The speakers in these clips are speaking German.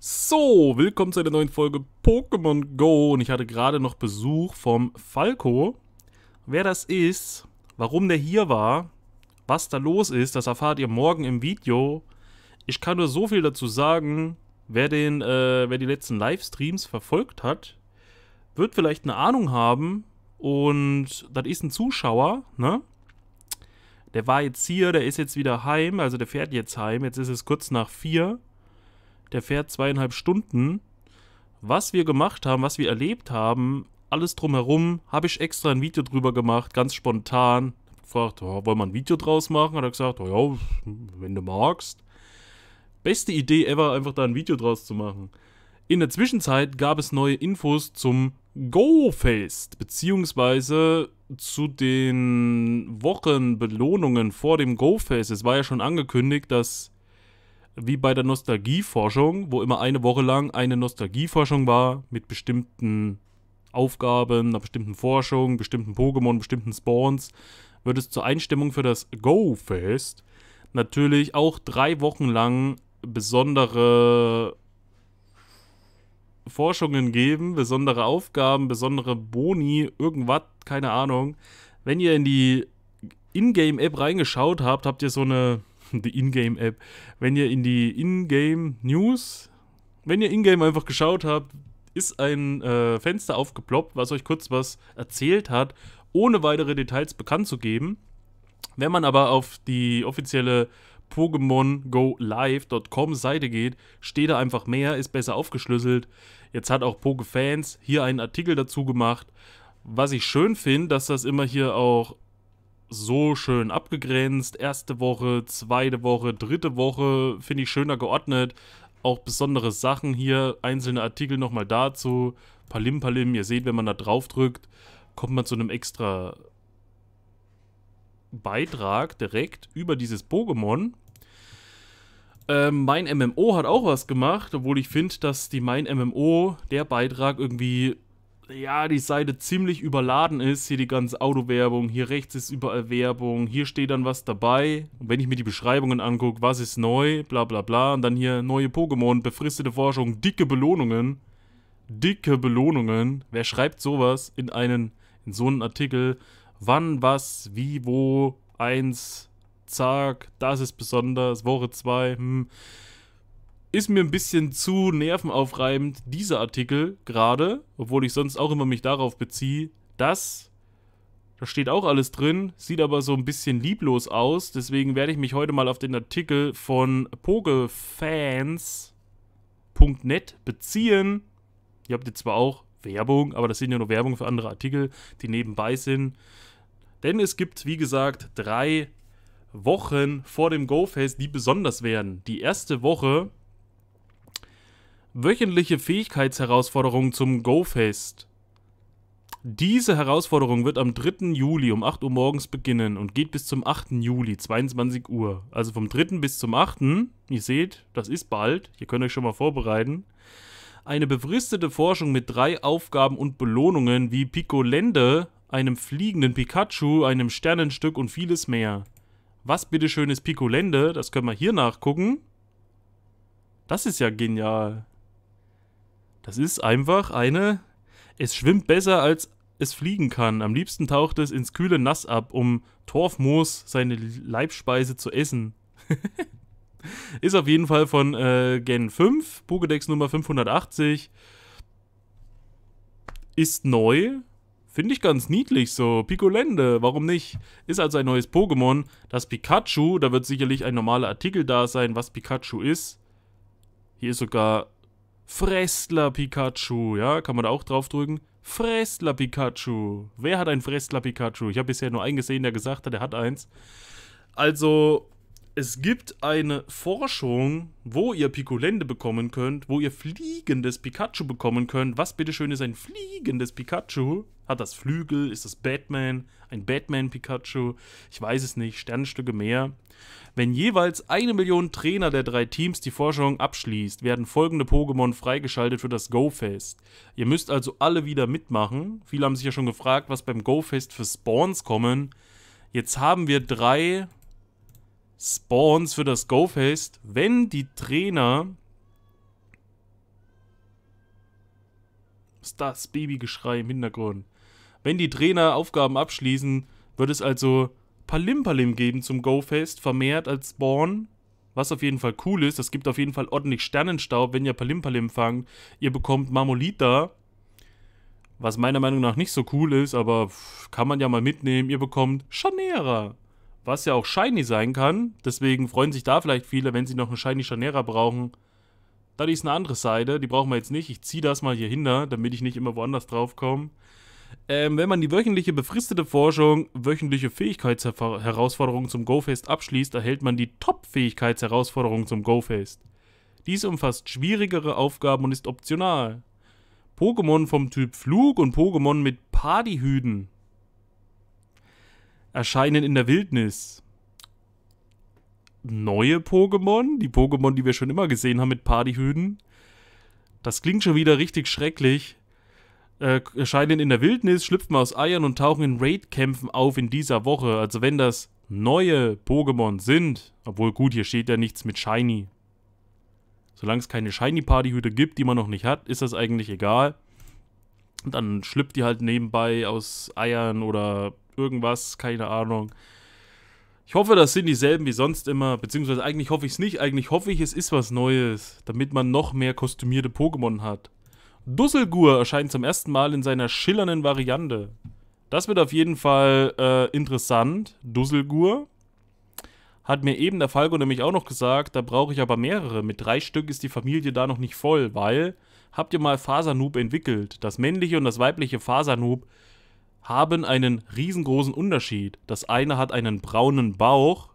So, willkommen zu einer neuen Folge Pokémon Go. Und ich hatte gerade noch Besuch vom Falco. Wer das ist, warum der hier war, was da los ist, das erfahrt ihr morgen im Video. Ich kann nur so viel dazu sagen, wer, den, äh, wer die letzten Livestreams verfolgt hat, wird vielleicht eine Ahnung haben. Und das ist ein Zuschauer, ne? Der war jetzt hier, der ist jetzt wieder heim, also der fährt jetzt heim. Jetzt ist es kurz nach vier der fährt zweieinhalb Stunden. Was wir gemacht haben, was wir erlebt haben, alles drumherum, habe ich extra ein Video drüber gemacht, ganz spontan. Gefragt, oh, wollen wir ein Video draus machen? Hat er gesagt, oh, ja, wenn du magst. Beste Idee ever, einfach da ein Video draus zu machen. In der Zwischenzeit gab es neue Infos zum Go-Fest, beziehungsweise zu den Wochenbelohnungen vor dem Go-Fest. Es war ja schon angekündigt, dass wie bei der Nostalgieforschung, wo immer eine Woche lang eine Nostalgieforschung war mit bestimmten Aufgaben, einer bestimmten Forschung, bestimmten Pokémon, bestimmten Spawns, wird es zur Einstimmung für das Go-Fest natürlich auch drei Wochen lang besondere Forschungen geben, besondere Aufgaben, besondere Boni, irgendwas, keine Ahnung. Wenn ihr in die Ingame-App reingeschaut habt, habt ihr so eine die Ingame-App. Wenn ihr in die Ingame-News, wenn ihr Ingame einfach geschaut habt, ist ein äh, Fenster aufgeploppt, was euch kurz was erzählt hat, ohne weitere Details bekannt zu geben. Wenn man aber auf die offizielle PokémonGoLive.com Seite geht, steht da einfach mehr, ist besser aufgeschlüsselt. Jetzt hat auch Pokefans hier einen Artikel dazu gemacht. Was ich schön finde, dass das immer hier auch so schön abgegrenzt. Erste Woche, zweite Woche, dritte Woche finde ich schöner geordnet. Auch besondere Sachen hier, einzelne Artikel nochmal dazu. Palim Palim, ihr seht, wenn man da drauf drückt, kommt man zu einem extra Beitrag direkt über dieses Pokémon. Ähm, mein MMO hat auch was gemacht, obwohl ich finde, dass die Mein MMO, der Beitrag irgendwie ja, die Seite ziemlich überladen ist. Hier die ganze Autowerbung, hier rechts ist überall Werbung, hier steht dann was dabei. Und wenn ich mir die Beschreibungen angucke, was ist neu, bla bla bla, und dann hier neue Pokémon, befristete Forschung, dicke Belohnungen. Dicke Belohnungen. Wer schreibt sowas in einen, in so einen Artikel? Wann, was, wie, wo, eins, zack, das ist besonders, Woche zwei, hm ist mir ein bisschen zu nervenaufreibend, dieser Artikel gerade, obwohl ich sonst auch immer mich darauf beziehe, dass, da steht auch alles drin, sieht aber so ein bisschen lieblos aus, deswegen werde ich mich heute mal auf den Artikel von pogefans.net beziehen. Ihr habt jetzt zwar auch Werbung, aber das sind ja nur Werbung für andere Artikel, die nebenbei sind. Denn es gibt, wie gesagt, drei Wochen vor dem GoFest, die besonders werden. Die erste Woche Wöchentliche Fähigkeitsherausforderung zum Go-Fest. Diese Herausforderung wird am 3. Juli um 8 Uhr morgens beginnen und geht bis zum 8. Juli, 22 Uhr. Also vom 3. bis zum 8. Ihr seht, das ist bald. Ihr könnt euch schon mal vorbereiten. Eine befristete Forschung mit drei Aufgaben und Belohnungen wie Picolende, einem fliegenden Pikachu, einem Sternenstück und vieles mehr. Was bitteschön ist Picolende? Das können wir hier nachgucken. Das ist ja genial. Das ist einfach eine. Es schwimmt besser, als es fliegen kann. Am liebsten taucht es ins kühle Nass ab, um Torfmoos seine Leibspeise zu essen. ist auf jeden Fall von äh, Gen 5, Pokédex Nummer 580. Ist neu. Finde ich ganz niedlich so. Picolende, warum nicht? Ist also ein neues Pokémon. Das Pikachu, da wird sicherlich ein normaler Artikel da sein, was Pikachu ist. Hier ist sogar Fressler Pikachu, ja, kann man da auch draufdrücken. Fressler Pikachu. Wer hat ein Fressler Pikachu? Ich habe bisher nur einen gesehen, der gesagt hat, er hat eins. Also, es gibt eine Forschung, wo ihr Pikolende bekommen könnt, wo ihr fliegendes Pikachu bekommen könnt. Was bitteschön ist ein fliegendes Pikachu? Hat das Flügel? Ist das Batman? Ein Batman-Pikachu? Ich weiß es nicht. Sternstücke mehr. Wenn jeweils eine Million Trainer der drei Teams die Forschung abschließt, werden folgende Pokémon freigeschaltet für das Go-Fest. Ihr müsst also alle wieder mitmachen. Viele haben sich ja schon gefragt, was beim Go-Fest für Spawns kommen. Jetzt haben wir drei Spawns für das Go-Fest. Wenn die Trainer... Was ist das Babygeschrei im Hintergrund? Wenn die Trainer Aufgaben abschließen, wird es also Palimpalim geben zum Go-Fest, vermehrt als Spawn. Was auf jeden Fall cool ist, das gibt auf jeden Fall ordentlich Sternenstaub, wenn ihr Palimpalim fangt. Ihr bekommt Marmolita, was meiner Meinung nach nicht so cool ist, aber kann man ja mal mitnehmen. Ihr bekommt Chanera, was ja auch shiny sein kann. Deswegen freuen sich da vielleicht viele, wenn sie noch einen shiny Chanera brauchen. Da ist eine andere Seite, die brauchen wir jetzt nicht. Ich ziehe das mal hier hinter, ne, damit ich nicht immer woanders drauf komme. Ähm, wenn man die wöchentliche befristete Forschung wöchentliche Fähigkeitsherausforderungen zum GoFest abschließt, erhält man die Top-Fähigkeitsherausforderung zum GoFest. Dies umfasst schwierigere Aufgaben und ist optional. Pokémon vom Typ Flug und Pokémon mit Partyhüden erscheinen in der Wildnis. Neue Pokémon, die Pokémon, die wir schon immer gesehen haben mit Partyhüden. Das klingt schon wieder richtig schrecklich. Äh, erscheinen in der Wildnis, schlüpfen aus Eiern und tauchen in Raid-Kämpfen auf in dieser Woche. Also wenn das neue Pokémon sind, obwohl gut, hier steht ja nichts mit Shiny. Solange es keine Shiny-Partyhüte gibt, die man noch nicht hat, ist das eigentlich egal. Und dann schlüpft die halt nebenbei aus Eiern oder irgendwas, keine Ahnung. Ich hoffe, das sind dieselben wie sonst immer, beziehungsweise eigentlich hoffe ich es nicht, eigentlich hoffe ich, es ist was Neues, damit man noch mehr kostümierte Pokémon hat. Dusselgur erscheint zum ersten Mal in seiner schillernden Variante. Das wird auf jeden Fall äh, interessant. Dusselgur. Hat mir eben der Falco nämlich auch noch gesagt, da brauche ich aber mehrere. Mit drei Stück ist die Familie da noch nicht voll, weil habt ihr mal Fasernoob entwickelt. Das männliche und das weibliche Fasernoob haben einen riesengroßen Unterschied. Das eine hat einen braunen Bauch,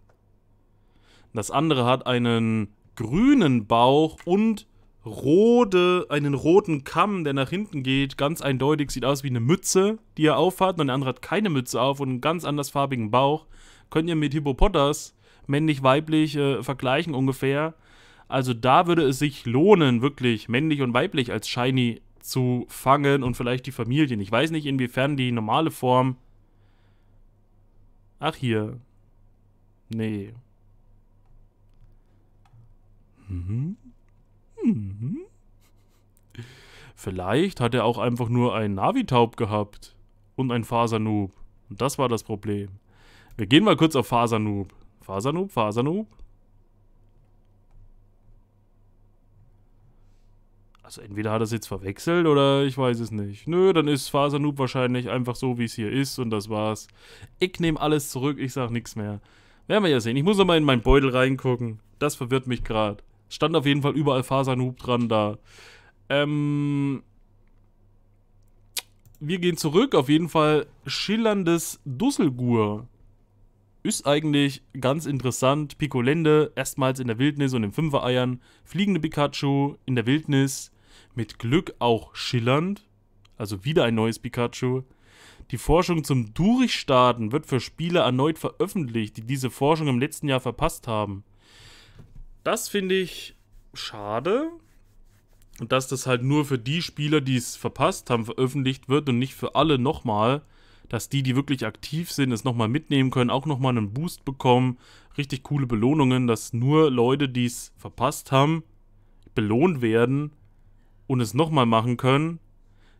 das andere hat einen grünen Bauch und rode, einen roten Kamm, der nach hinten geht. Ganz eindeutig sieht aus wie eine Mütze, die er aufhat. Und der andere hat keine Mütze auf und einen ganz andersfarbigen Bauch. Könnt ihr mit Hippopotas, männlich-weiblich, äh, vergleichen ungefähr. Also da würde es sich lohnen, wirklich männlich und weiblich als Shiny zu fangen und vielleicht die Familien. Ich weiß nicht, inwiefern die normale Form. Ach hier. Nee. Mhm. Mhm. Vielleicht hat er auch einfach nur einen Navitaub gehabt und ein Fasernoob. Und das war das Problem. Wir gehen mal kurz auf Fasernoob. Fasernoob, Fasernoob. Also entweder hat er es jetzt verwechselt oder ich weiß es nicht. Nö, dann ist Fasernoob wahrscheinlich einfach so, wie es hier ist und das war's. Ich nehme alles zurück, ich sag nichts mehr. Werden wir ja sehen. Ich muss nochmal in meinen Beutel reingucken. Das verwirrt mich gerade. Stand auf jeden Fall überall Fasernhub dran da. Ähm, wir gehen zurück. Auf jeden Fall schillerndes Dusselgur. Ist eigentlich ganz interessant. Picolende erstmals in der Wildnis und in Fünfereiern. Fliegende Pikachu in der Wildnis. Mit Glück auch schillernd. Also wieder ein neues Pikachu. Die Forschung zum Durchstarten wird für Spieler erneut veröffentlicht, die diese Forschung im letzten Jahr verpasst haben. Das finde ich schade. Und dass das halt nur für die Spieler, die es verpasst haben, veröffentlicht wird und nicht für alle nochmal, dass die, die wirklich aktiv sind, es nochmal mitnehmen können, auch nochmal einen Boost bekommen, richtig coole Belohnungen, dass nur Leute, die es verpasst haben, belohnt werden und es nochmal machen können.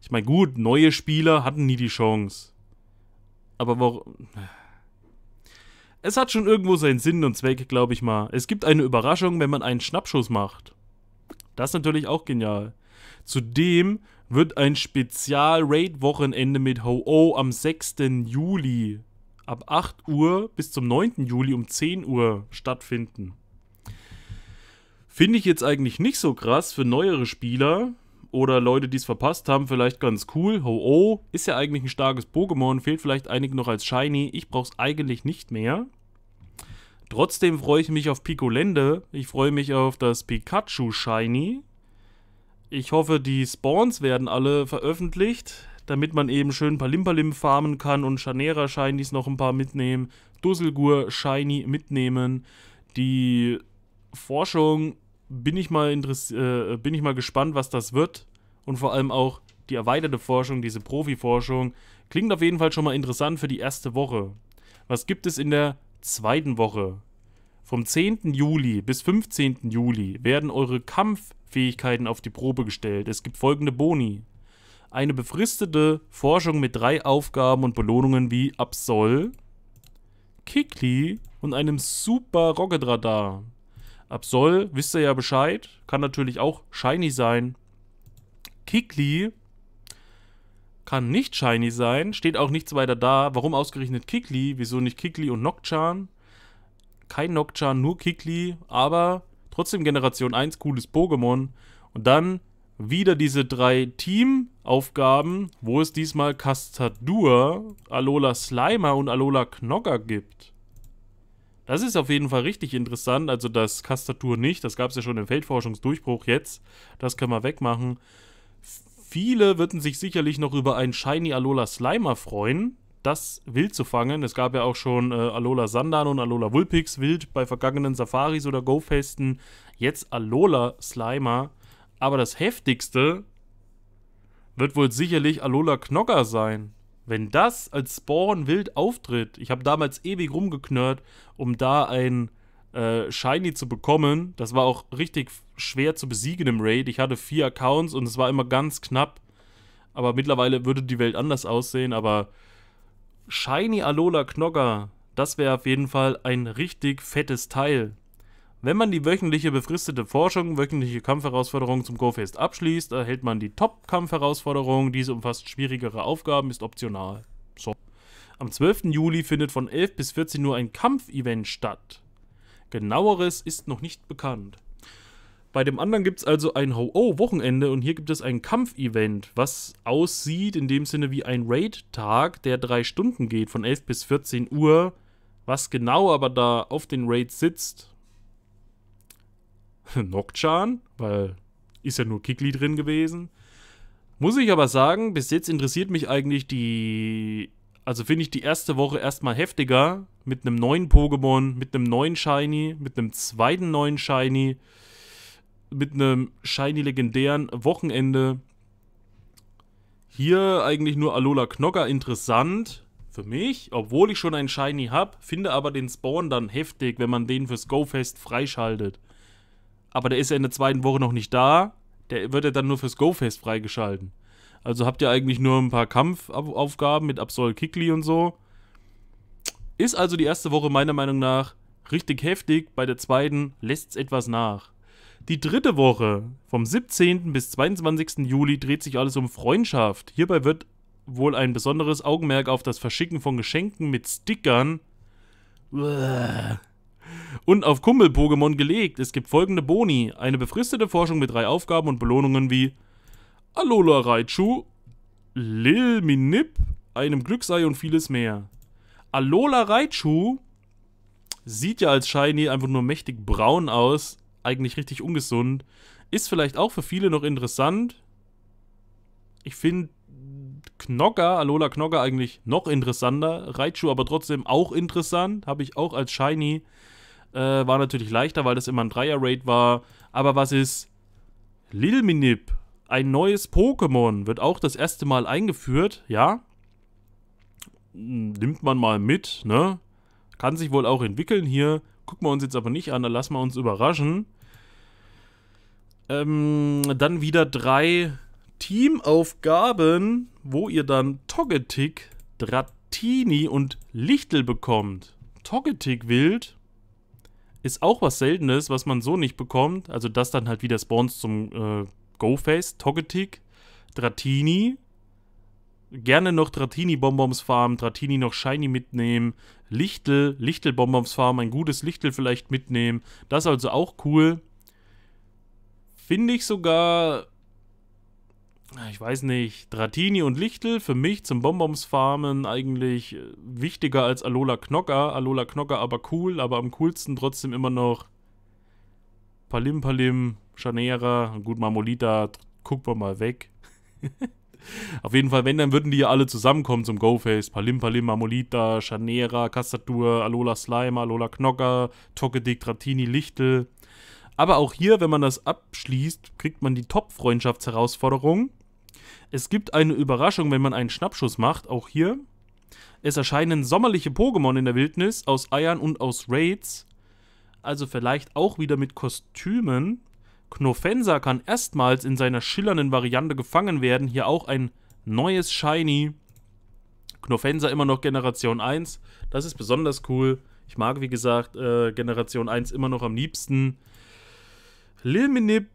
Ich meine, gut, neue Spieler hatten nie die Chance. Aber warum... Es hat schon irgendwo seinen Sinn und Zweck, glaube ich mal. Es gibt eine Überraschung, wenn man einen Schnappschuss macht. Das ist natürlich auch genial. Zudem wird ein Spezial-Raid-Wochenende mit Ho-Oh am 6. Juli ab 8 Uhr bis zum 9. Juli um 10 Uhr stattfinden. Finde ich jetzt eigentlich nicht so krass für neuere Spieler, oder Leute, die es verpasst haben, vielleicht ganz cool. Ho-Oh ist ja eigentlich ein starkes Pokémon, fehlt vielleicht einigen noch als Shiny. Ich brauche es eigentlich nicht mehr. Trotzdem freue ich mich auf Picolende. Ich freue mich auf das Pikachu Shiny. Ich hoffe, die Spawns werden alle veröffentlicht, damit man eben schön Palimpalim farmen kann und Chanera Shinies noch ein paar mitnehmen, Dusselgur Shiny mitnehmen. Die Forschung bin ich mal äh, bin ich mal gespannt, was das wird. Und vor allem auch die erweiterte Forschung, diese Profiforschung, klingt auf jeden Fall schon mal interessant für die erste Woche. Was gibt es in der zweiten Woche? Vom 10. Juli bis 15. Juli werden eure Kampffähigkeiten auf die Probe gestellt. Es gibt folgende Boni. Eine befristete Forschung mit drei Aufgaben und Belohnungen wie Absol, Kikli und einem Super Rocket Radar. Absol, wisst ihr ja Bescheid. Kann natürlich auch shiny sein. Kikli kann nicht shiny sein. Steht auch nichts weiter da. Warum ausgerechnet Kikli? Wieso nicht Kikli und Nokchan? Kein Nokchan, nur Kikli. Aber trotzdem Generation 1, cooles Pokémon. Und dann wieder diese drei Teamaufgaben, wo es diesmal Castadur, Alola Slimer und Alola Knocker gibt. Das ist auf jeden Fall richtig interessant. Also das Kastatur nicht, das gab es ja schon im Feldforschungsdurchbruch jetzt. Das können wir wegmachen. Viele würden sich sicherlich noch über einen Shiny Alola Slimer freuen. Das wild zu fangen. Es gab ja auch schon äh, Alola Sandan und Alola Wulpix wild bei vergangenen Safaris oder Go-Festen. Jetzt Alola Slimer. Aber das heftigste wird wohl sicherlich Alola Knogger sein. Wenn das als Spawn wild auftritt, ich habe damals ewig rumgeknurrt, um da ein äh, Shiny zu bekommen. Das war auch richtig schwer zu besiegen im Raid. Ich hatte vier Accounts und es war immer ganz knapp. Aber mittlerweile würde die Welt anders aussehen. Aber Shiny Alola Knogger, das wäre auf jeden Fall ein richtig fettes Teil. Wenn man die wöchentliche befristete Forschung, wöchentliche Kampfherausforderungen zum GoFest abschließt, erhält man die Top-Kampfherausforderung. Diese umfasst schwierigere Aufgaben, ist optional. So. Am 12. Juli findet von 11 bis 14 Uhr ein Kampfevent statt. Genaueres ist noch nicht bekannt. Bei dem anderen gibt es also ein Ho-Oh-Wochenende und hier gibt es ein Kampfevent, was aussieht in dem Sinne wie ein Raid-Tag, der drei Stunden geht, von 11 bis 14 Uhr. Was genau aber da auf den Raid sitzt, Nokchan, weil ist ja nur Kikli drin gewesen. Muss ich aber sagen, bis jetzt interessiert mich eigentlich die. Also finde ich die erste Woche erstmal heftiger. Mit einem neuen Pokémon, mit einem neuen Shiny, mit einem zweiten neuen Shiny, mit einem Shiny-legendären Wochenende. Hier eigentlich nur Alola Knocker interessant für mich, obwohl ich schon einen Shiny habe, finde aber den Spawn dann heftig, wenn man den fürs GoFest freischaltet aber der ist ja in der zweiten Woche noch nicht da. Der wird ja dann nur fürs Go-Fest freigeschalten. Also habt ihr eigentlich nur ein paar Kampfaufgaben mit Absol Kickly und so. Ist also die erste Woche meiner Meinung nach richtig heftig, bei der zweiten lässt es etwas nach. Die dritte Woche, vom 17. bis 22. Juli, dreht sich alles um Freundschaft. Hierbei wird wohl ein besonderes Augenmerk auf das Verschicken von Geschenken mit Stickern. Uah und auf Kumpel-Pokémon gelegt. Es gibt folgende Boni. Eine befristete Forschung mit drei Aufgaben und Belohnungen wie Alola Raichu, Lil Minip, einem Glücksei und vieles mehr. Alola Raichu sieht ja als Shiny einfach nur mächtig braun aus. Eigentlich richtig ungesund. Ist vielleicht auch für viele noch interessant. Ich finde Knocker, Alola Knocker eigentlich noch interessanter. Raichu aber trotzdem auch interessant. Habe ich auch als Shiny. Äh, war natürlich leichter, weil das immer ein Dreier-Raid war. Aber was ist Lilminip? Ein neues Pokémon wird auch das erste Mal eingeführt, ja. Hm, nimmt man mal mit, ne? Kann sich wohl auch entwickeln hier. Gucken wir uns jetzt aber nicht an, dann lassen wir uns überraschen. Ähm, dann wieder drei Teamaufgaben, wo ihr dann Togetic, Dratini und Lichtel bekommt. Togetic wild, ist auch was Seltenes, was man so nicht bekommt. Also das dann halt wieder Spawns zum äh, Go-Face, Togetic, Dratini. Gerne noch Dratini-Bonbons farmen, Dratini noch Shiny mitnehmen, Lichtel, Lichtel-Bonbons farmen, ein gutes Lichtel vielleicht mitnehmen. Das ist also auch cool. Finde ich sogar ich weiß nicht, Dratini und Lichtel für mich zum Bonbons Farmen eigentlich äh, wichtiger als Alola Knocker. Alola Knocker aber cool, aber am coolsten trotzdem immer noch Palim Palim, Schanera, gut Marmolita, gucken wir mal weg. Auf jeden Fall, wenn, dann würden die ja alle zusammenkommen zum Go-Face. Palim Palim, Marmolita, Schanera, Castatur, Alola Slime, Alola Knocker, Tokedick, Dratini, Lichtel. Aber auch hier, wenn man das abschließt, kriegt man die Top-Freundschaftsherausforderung. Es gibt eine Überraschung, wenn man einen Schnappschuss macht, auch hier. Es erscheinen sommerliche Pokémon in der Wildnis aus Eiern und aus Raids. Also vielleicht auch wieder mit Kostümen. Knofensa kann erstmals in seiner schillernden Variante gefangen werden. Hier auch ein neues Shiny. Knofensa immer noch Generation 1. Das ist besonders cool. Ich mag, wie gesagt, äh, Generation 1 immer noch am liebsten. Lilminip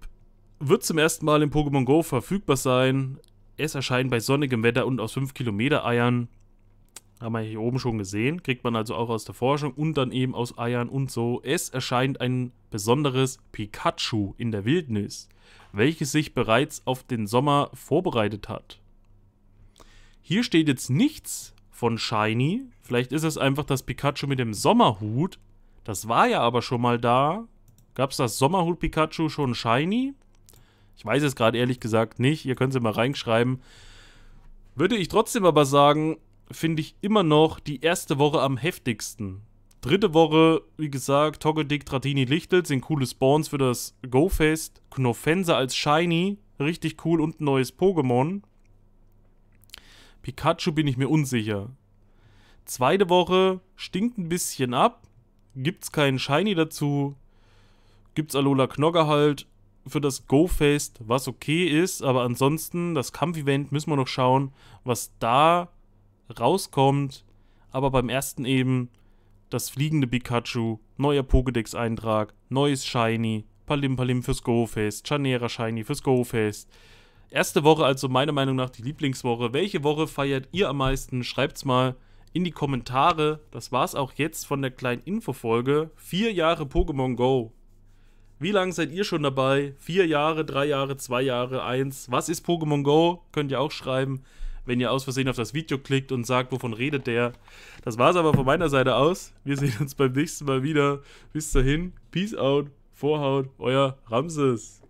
wird zum ersten Mal in Pokémon Go verfügbar sein. Es erscheint bei sonnigem Wetter und aus 5 Kilometer Eiern. Haben wir hier oben schon gesehen. Kriegt man also auch aus der Forschung und dann eben aus Eiern und so. Es erscheint ein besonderes Pikachu in der Wildnis, welches sich bereits auf den Sommer vorbereitet hat. Hier steht jetzt nichts von Shiny. Vielleicht ist es einfach das Pikachu mit dem Sommerhut. Das war ja aber schon mal da. Gab es das Sommerhut Pikachu schon Shiny? Ich weiß es gerade ehrlich gesagt nicht. Ihr könnt sie mal reinschreiben. Würde ich trotzdem aber sagen, finde ich immer noch die erste Woche am heftigsten. Dritte Woche, wie gesagt, Togedick, Tratini, Lichtel sind coole Spawns für das Go-Fest. Knofense als Shiny, richtig cool und ein neues Pokémon. Pikachu bin ich mir unsicher. Zweite Woche stinkt ein bisschen ab. Gibt's keinen Shiny dazu. Gibt's Alola Knogger halt für das Go-Fest, was okay ist, aber ansonsten, das Kampf-Event müssen wir noch schauen, was da rauskommt. Aber beim ersten eben das fliegende Pikachu, neuer Pokédex-Eintrag, neues Shiny, Palim Palim fürs Go-Fest, Chanera Shiny fürs Go-Fest. Erste Woche, also meiner Meinung nach die Lieblingswoche. Welche Woche feiert ihr am meisten? Schreibt's mal in die Kommentare. Das war's auch jetzt von der kleinen Infofolge. Vier Jahre Pokémon Go. Wie lange seid ihr schon dabei? Vier Jahre, drei Jahre, zwei Jahre, eins. Was ist Pokémon Go? Könnt ihr auch schreiben, wenn ihr aus Versehen auf das Video klickt und sagt, wovon redet der. Das war's aber von meiner Seite aus. Wir sehen uns beim nächsten Mal wieder. Bis dahin, Peace out, Vorhaut, euer Ramses.